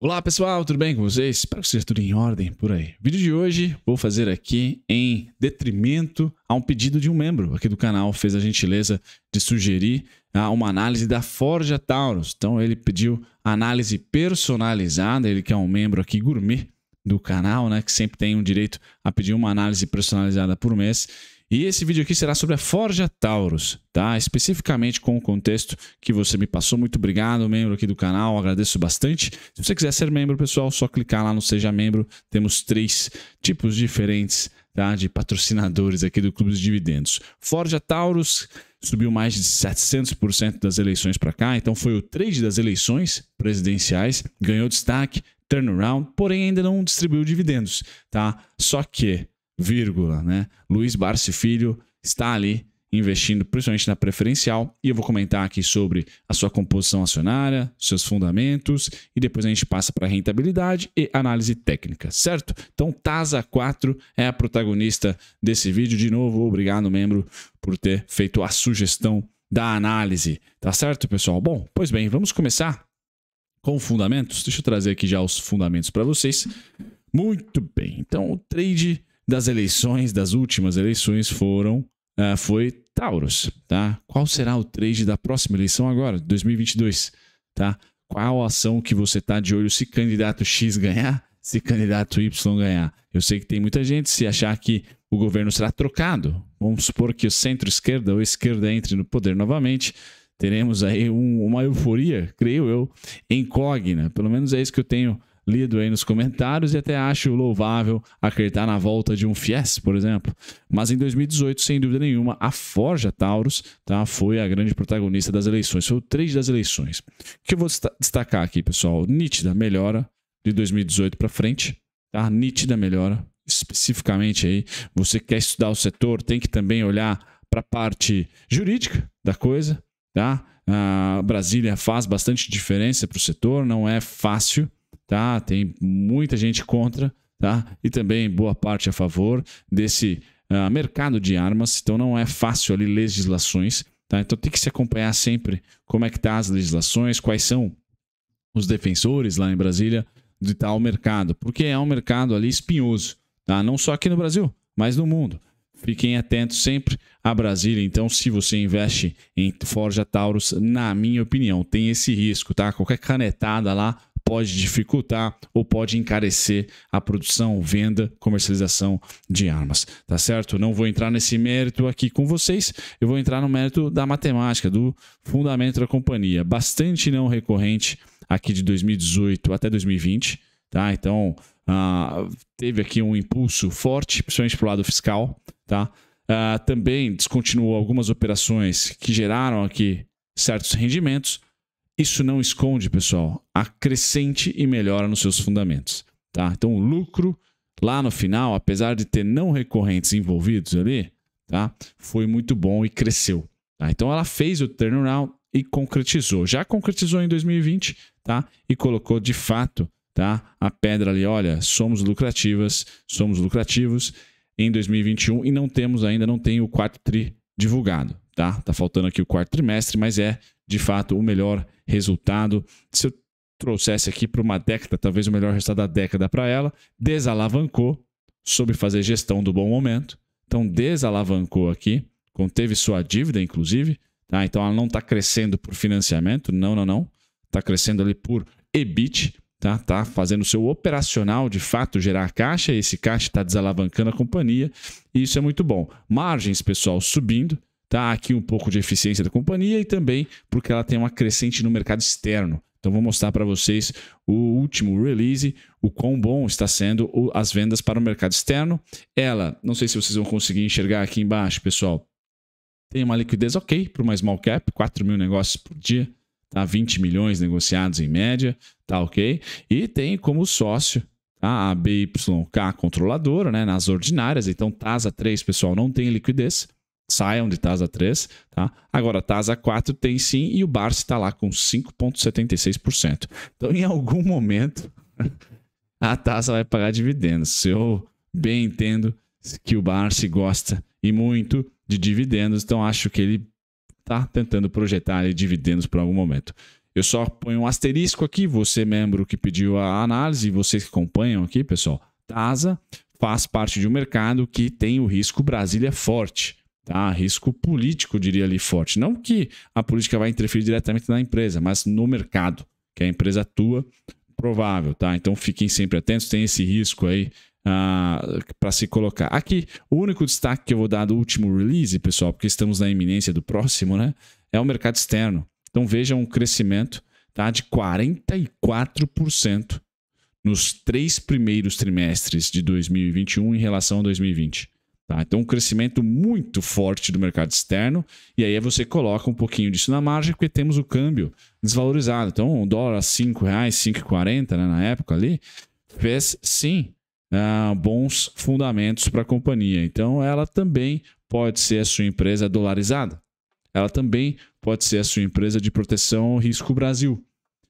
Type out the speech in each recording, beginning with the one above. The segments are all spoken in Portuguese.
Olá pessoal, tudo bem com vocês? Espero que seja tudo em ordem por aí. O vídeo de hoje vou fazer aqui em detrimento a um pedido de um membro aqui do canal, fez a gentileza de sugerir ah, uma análise da Forja Taurus. Então ele pediu análise personalizada, ele que é um membro aqui gourmet do canal, né, que sempre tem o um direito a pedir uma análise personalizada por mês. E esse vídeo aqui será sobre a Forja Taurus, tá? Especificamente com o contexto que você me passou. Muito obrigado, membro aqui do canal, agradeço bastante. Se você quiser ser membro, pessoal, só clicar lá no Seja Membro. Temos três tipos diferentes tá? de patrocinadores aqui do Clube de Dividendos. Forja Taurus subiu mais de 700% das eleições para cá, então foi o trade das eleições presidenciais, ganhou destaque, turnaround, porém ainda não distribuiu dividendos, tá? Só que vírgula, né? Luiz Barsi Filho está ali investindo principalmente na preferencial e eu vou comentar aqui sobre a sua composição acionária, seus fundamentos e depois a gente passa para rentabilidade e análise técnica, certo? Então Tasa 4 é a protagonista desse vídeo de novo. Obrigado membro por ter feito a sugestão da análise, tá certo, pessoal? Bom, pois bem, vamos começar com fundamentos. Deixa eu trazer aqui já os fundamentos para vocês. Muito bem. Então o trade das eleições, das últimas eleições, foram uh, foi Taurus, tá? Qual será o trade da próxima eleição agora, 2022, tá? Qual ação que você tá de olho se candidato X ganhar, se candidato Y ganhar? Eu sei que tem muita gente se achar que o governo será trocado. Vamos supor que o centro-esquerda ou esquerda entre no poder novamente. Teremos aí um, uma euforia, creio eu, incógnita. Pelo menos é isso que eu tenho lido aí nos comentários e até acho louvável acreditar na volta de um Fies, por exemplo. Mas em 2018, sem dúvida nenhuma, a Forja Taurus tá, foi a grande protagonista das eleições, foi o 3 das eleições. O que eu vou destacar aqui, pessoal? Nítida melhora de 2018 para frente, tá? Nítida melhora, especificamente aí. Você quer estudar o setor, tem que também olhar para a parte jurídica da coisa, tá? A ah, Brasília faz bastante diferença para o setor, não é fácil, tá? Tem muita gente contra, tá? E também boa parte a favor desse uh, mercado de armas. Então não é fácil ali legislações, tá? Então tem que se acompanhar sempre como é que tá as legislações, quais são os defensores lá em Brasília de tal mercado, porque é um mercado ali espinhoso, tá? Não só aqui no Brasil, mas no mundo. Fiquem atentos sempre a Brasília. Então, se você investe em Forja Taurus, na minha opinião, tem esse risco, tá? Qualquer canetada lá pode dificultar ou pode encarecer a produção, venda, comercialização de armas, tá certo? Não vou entrar nesse mérito aqui com vocês, eu vou entrar no mérito da matemática, do fundamento da companhia, bastante não recorrente aqui de 2018 até 2020, tá? Então, uh, teve aqui um impulso forte, principalmente para o lado fiscal, tá? Uh, também descontinuou algumas operações que geraram aqui certos rendimentos, isso não esconde, pessoal, acrescente e melhora nos seus fundamentos. Tá? Então, o lucro lá no final, apesar de ter não recorrentes envolvidos ali, tá? foi muito bom e cresceu. Tá? Então, ela fez o turnaround e concretizou. Já concretizou em 2020 tá? e colocou de fato tá? a pedra ali: olha, somos lucrativas, somos lucrativos em 2021 e não temos ainda, não tem o quarto tri divulgado. Tá? tá faltando aqui o quarto trimestre, mas é de fato o melhor resultado. Se eu trouxesse aqui para uma década, talvez o melhor resultado da década para ela, desalavancou, soube fazer gestão do bom momento. Então desalavancou aqui, conteve sua dívida, inclusive. Tá? Então ela não está crescendo por financiamento, não, não, não. Está crescendo ali por EBIT, tá? Tá fazendo o seu operacional de fato gerar caixa, e esse caixa está desalavancando a companhia, e isso é muito bom. Margens, pessoal, subindo, tá aqui um pouco de eficiência da companhia e também porque ela tem uma crescente no mercado externo. Então vou mostrar para vocês o último release, o quão bom está sendo as vendas para o mercado externo. Ela, não sei se vocês vão conseguir enxergar aqui embaixo, pessoal, tem uma liquidez ok para uma small cap, 4 mil negócios por dia, tá? 20 milhões negociados em média, tá ok? E tem como sócio tá? a BYK controladora, né? Nas ordinárias, então TASA 3, pessoal, não tem liquidez saiam de Tasa 3, tá? Agora, Tasa 4 tem sim e o Barça está lá com 5,76%. Então, em algum momento, a Tasa vai pagar dividendos. Se eu bem entendo que o Barça gosta e muito de dividendos, então acho que ele está tentando projetar ali, dividendos para algum momento. Eu só ponho um asterisco aqui, você membro que pediu a análise, vocês que acompanham aqui, pessoal, Tasa faz parte de um mercado que tem o risco Brasília forte. Tá? Risco político, diria ali forte. Não que a política vai interferir diretamente na empresa, mas no mercado que a empresa atua, provável, tá? Então fiquem sempre atentos, tem esse risco aí Uh, ah, para se colocar. Aqui, o único destaque que eu vou dar do último release, pessoal, porque estamos na iminência do próximo, né? É o mercado externo. Então vejam um crescimento tá, de 44% nos três primeiros trimestres de 2021 em relação a 2020. Tá? Então, um crescimento muito forte do mercado externo, e aí você coloca um pouquinho disso na margem, porque temos o câmbio desvalorizado. Então, um dólar a R$ 5,00, 5,40 né, na época ali, fez sim uh, bons fundamentos para a companhia. Então, ela também pode ser a sua empresa dolarizada. Ela também pode ser a sua empresa de proteção ao risco Brasil.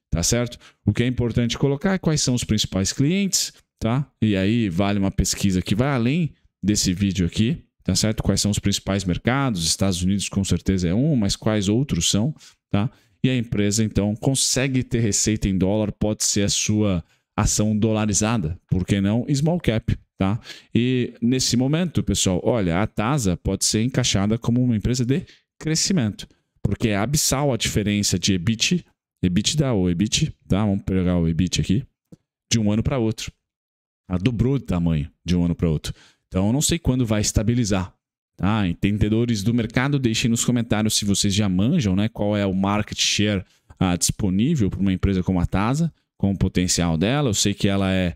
Tá certo? O que é importante colocar é quais são os principais clientes, tá? E aí vale uma pesquisa que vai além desse vídeo aqui, tá certo? Quais são os principais mercados? Estados Unidos com certeza é um, mas quais outros são, tá? E a empresa então consegue ter receita em dólar, pode ser a sua ação dolarizada, por que não small cap, tá? E nesse momento, pessoal, olha, a Tasa pode ser encaixada como uma empresa de crescimento, porque é abissal a diferença de EBIT, EBITDA ou EBIT, tá? Vamos pegar o EBIT aqui, de um ano para outro. A dobrou de tamanho de um ano para outro. Então, não sei quando vai estabilizar. Tá? Entendedores do mercado, deixem nos comentários se vocês já manjam né, qual é o market share ah, disponível para uma empresa como a TASA, com o potencial dela. Eu sei que ela é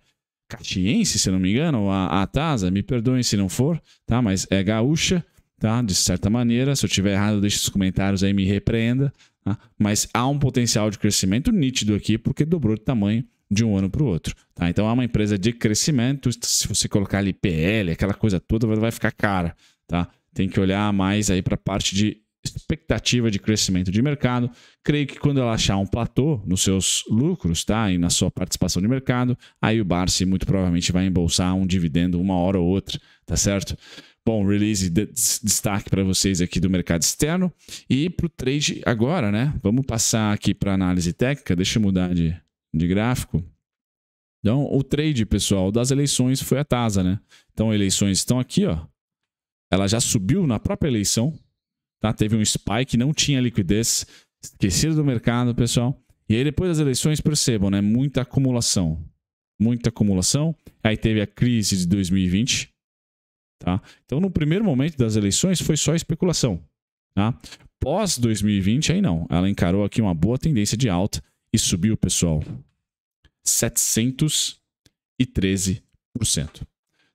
catiense, se não me engano, a, a TASA, me perdoem se não for, tá? mas é gaúcha, tá? de certa maneira. Se eu estiver errado, deixe nos comentários aí, me repreenda. Tá? Mas há um potencial de crescimento nítido aqui, porque dobrou de tamanho de um ano para o outro. Tá? Então é uma empresa de crescimento, se você colocar ali PL, aquela coisa toda, vai ficar cara. Tá? Tem que olhar mais aí para a parte de expectativa de crescimento de mercado. Creio que quando ela achar um platô nos seus lucros, tá? E na sua participação de mercado, aí o Barsi muito provavelmente vai embolsar um dividendo uma hora ou outra, tá certo? Bom, release de destaque para vocês aqui do mercado externo e para o trade agora, né? Vamos passar aqui para análise técnica. Deixa eu mudar de de gráfico. Então, o trade, pessoal, das eleições foi a tasa, né? Então, eleições estão aqui, ó. Ela já subiu na própria eleição, tá? Teve um spike, não tinha liquidez, esquecido do mercado, pessoal. E aí, depois das eleições, percebam, né? Muita acumulação. Muita acumulação. Aí teve a crise de 2020, tá? Então, no primeiro momento das eleições, foi só especulação, tá? Pós 2020, aí não. Ela encarou aqui uma boa tendência de alta e subiu, pessoal, 713%.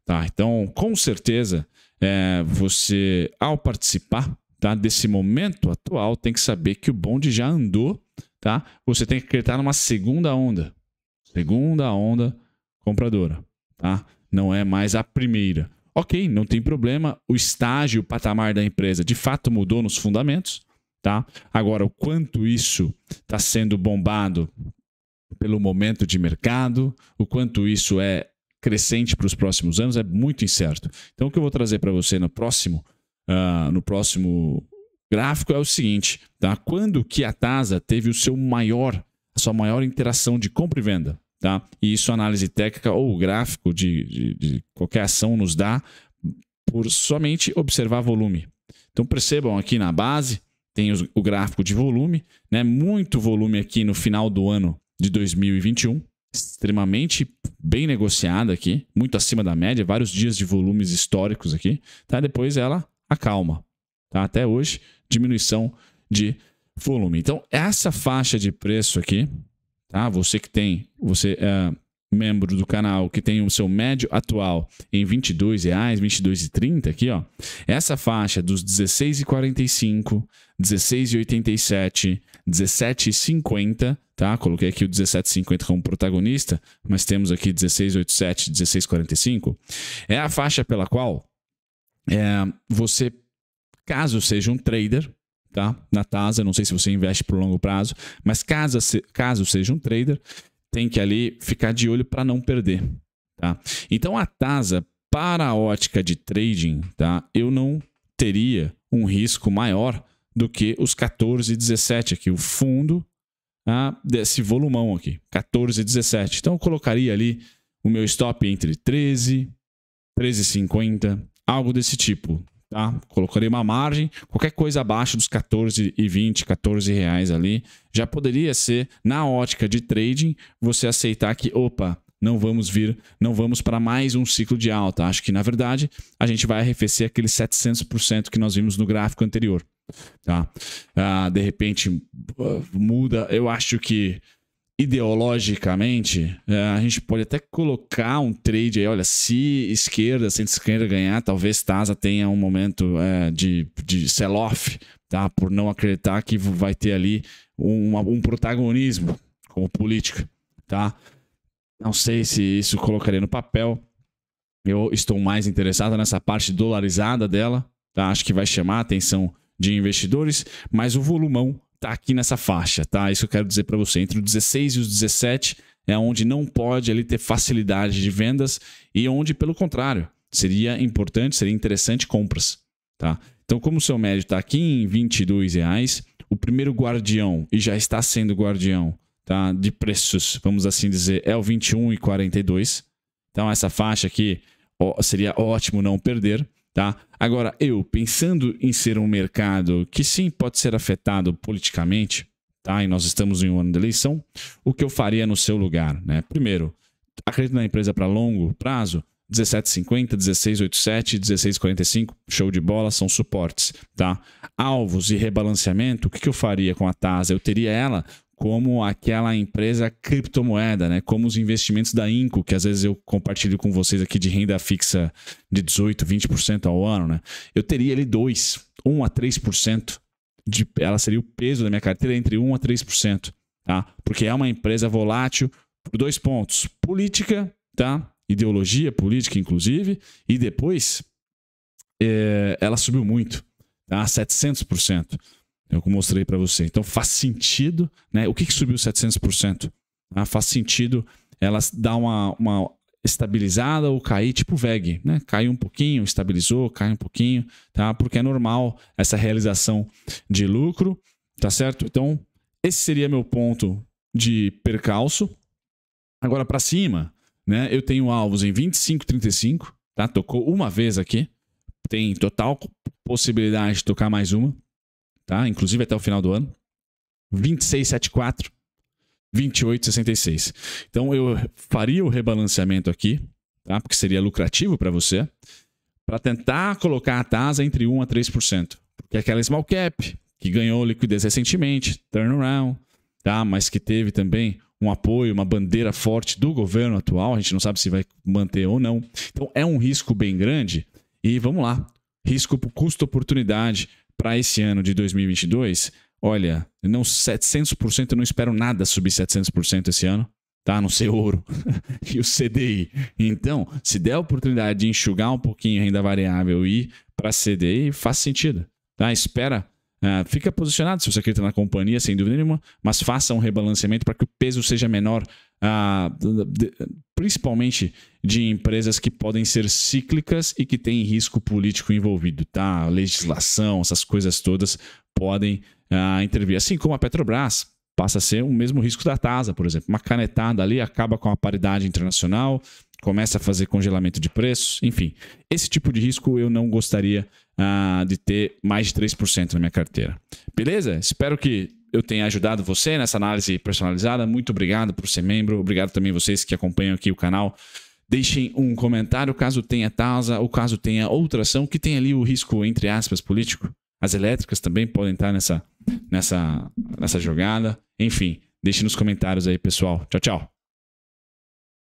Tá? Então, com certeza, é, você, ao participar tá, desse momento atual, tem que saber que o bonde já andou. Tá? Você tem que acreditar numa segunda onda. Segunda onda compradora. Tá? Não é mais a primeira. Ok, não tem problema. O estágio, o patamar da empresa de fato mudou nos fundamentos tá? Agora, o quanto isso está sendo bombado pelo momento de mercado, o quanto isso é crescente para os próximos anos é muito incerto. Então, o que eu vou trazer para você no próximo, uh, no próximo gráfico é o seguinte, tá? Quando que a Tasa teve o seu maior, a sua maior interação de compra e venda, tá? E isso análise técnica ou gráfico de, de, de qualquer ação nos dá por somente observar volume. Então percebam aqui na base, tem os, o gráfico de volume, né? Muito volume aqui no final do ano de 2021, extremamente bem negociada aqui, muito acima da média, vários dias de volumes históricos aqui, tá? Depois ela acalma, tá? Até hoje, diminuição de volume. Então, essa faixa de preço aqui, tá? Você que tem, você uh, membro do canal que tem o seu médio atual em R$ 22,00, 22,30 aqui, ó. Essa faixa dos 16,45, 16,87, 17,50, tá? Coloquei aqui o 17,50 como protagonista, mas temos aqui 16,87, 16,45. É a faixa pela qual é, você, caso seja um trader, tá? Na TASA, não sei se você investe para o longo prazo, mas caso, caso seja um trader, tem que ali ficar de olho para não perder. Tá? Então a tasa para a ótica de trading, tá? eu não teria um risco maior do que os 14 e 17 aqui, o fundo tá? desse volumão aqui, 14 e 17. Então eu colocaria ali o meu stop entre 13, 13,50, algo desse tipo, tá? Colocarei uma margem, qualquer coisa abaixo dos 14 e 20, 14 reais ali, já poderia ser na ótica de trading você aceitar que, opa, não vamos vir, não vamos para mais um ciclo de alta. Acho que na verdade a gente vai arrefecer aquele 700% que nós vimos no gráfico anterior, tá? Ah, de repente ah, muda, eu acho que ideologicamente, é, a gente pode até colocar um trade aí, olha, se esquerda, centro-esquerda ganhar, talvez Taza tenha um momento é, de, de sell-off, tá? Por não acreditar que vai ter ali um, um protagonismo como política, tá? Não sei se isso colocaria no papel. Eu estou mais interessado nessa parte dolarizada dela, tá? Acho que vai chamar a atenção de investidores, mas o volumão tá aqui nessa faixa, tá? Isso eu quero dizer para você. Entre os 16 e os 17 é onde não pode ali ter facilidade de vendas e onde, pelo contrário, seria importante, seria interessante compras, tá? Então, como o seu médio está aqui em 22 reais, o primeiro guardião e já está sendo guardião, tá? De preços, vamos assim dizer, é o 21 e 42. Então, essa faixa aqui ó, seria ótimo não perder. Tá? Agora, eu pensando em ser um mercado que sim pode ser afetado politicamente, tá? e nós estamos em um ano de eleição, o que eu faria no seu lugar? Né? Primeiro, acredito na empresa para longo prazo, 17,50, 16,87, 16,45, show de bola, são suportes, tá? Alvos e rebalanceamento, o que, eu faria com a TASA? Eu teria ela como aquela empresa criptomoeda, né? Como os investimentos da Inco, que às vezes eu compartilho com vocês aqui de renda fixa de 18, 20% ao ano, né? Eu teria ali 2, 1 a 3% de ela seria o peso da minha carteira entre 1 a 3%, tá? Porque é uma empresa volátil por dois pontos: política, tá? Ideologia política inclusive, e depois é, ela subiu muito, tá? 700%. Eu mostrei para você. Então faz sentido, né? O que, que subiu 700%? Ah, faz sentido ela dar uma, uma estabilizada ou cair, tipo VEG, né? Caiu um pouquinho, estabilizou, cai um pouquinho, tá? Porque é normal essa realização de lucro, tá certo? Então, esse seria meu ponto de percalço. Agora para cima, né? Eu tenho alvos em 25, 35, tá? Tocou uma vez aqui. Tem total possibilidade de tocar mais uma tá? Inclusive até o final do ano. 2674, 2866. Então eu faria o rebalanceamento aqui, tá? Porque seria lucrativo para você, para tentar colocar a taxa entre 1 a 3%, porque aquela small cap que ganhou liquidez recentemente, turnaround, tá? Mas que teve também um apoio, uma bandeira forte do governo atual, a gente não sabe se vai manter ou não. Então é um risco bem grande e vamos lá. Risco custo oportunidade para esse ano de 2022, olha, não 700% eu não espero nada subir 700% esse ano, tá? A não ser ouro e o CDI. Então, se der a oportunidade de enxugar um pouquinho a renda variável e ir para CDI, faz sentido, tá? Espera ah, fica posicionado se você acredita na companhia, sem dúvida nenhuma, mas faça um rebalanceamento para que o peso seja menor, uh, de, principalmente de empresas que podem ser cíclicas e que têm risco político envolvido, tá? Legislação, essas coisas todas podem uh, intervir. Assim como a Petrobras, passa a ser o mesmo risco da tasa, por exemplo. Uma canetada ali acaba com a paridade internacional, começa a fazer congelamento de preços, enfim. Esse tipo de risco eu não gostaria ah, de ter mais de 3% na minha carteira. Beleza? Espero que eu tenha ajudado você nessa análise personalizada. Muito obrigado por ser membro. Obrigado também vocês que acompanham aqui o canal. Deixem um comentário caso tenha tasa ou caso tenha outra ação que tenha ali o risco, entre aspas, político. As elétricas também podem estar nessa, nessa, nessa jogada. Enfim, deixe nos comentários aí, pessoal. Tchau, tchau.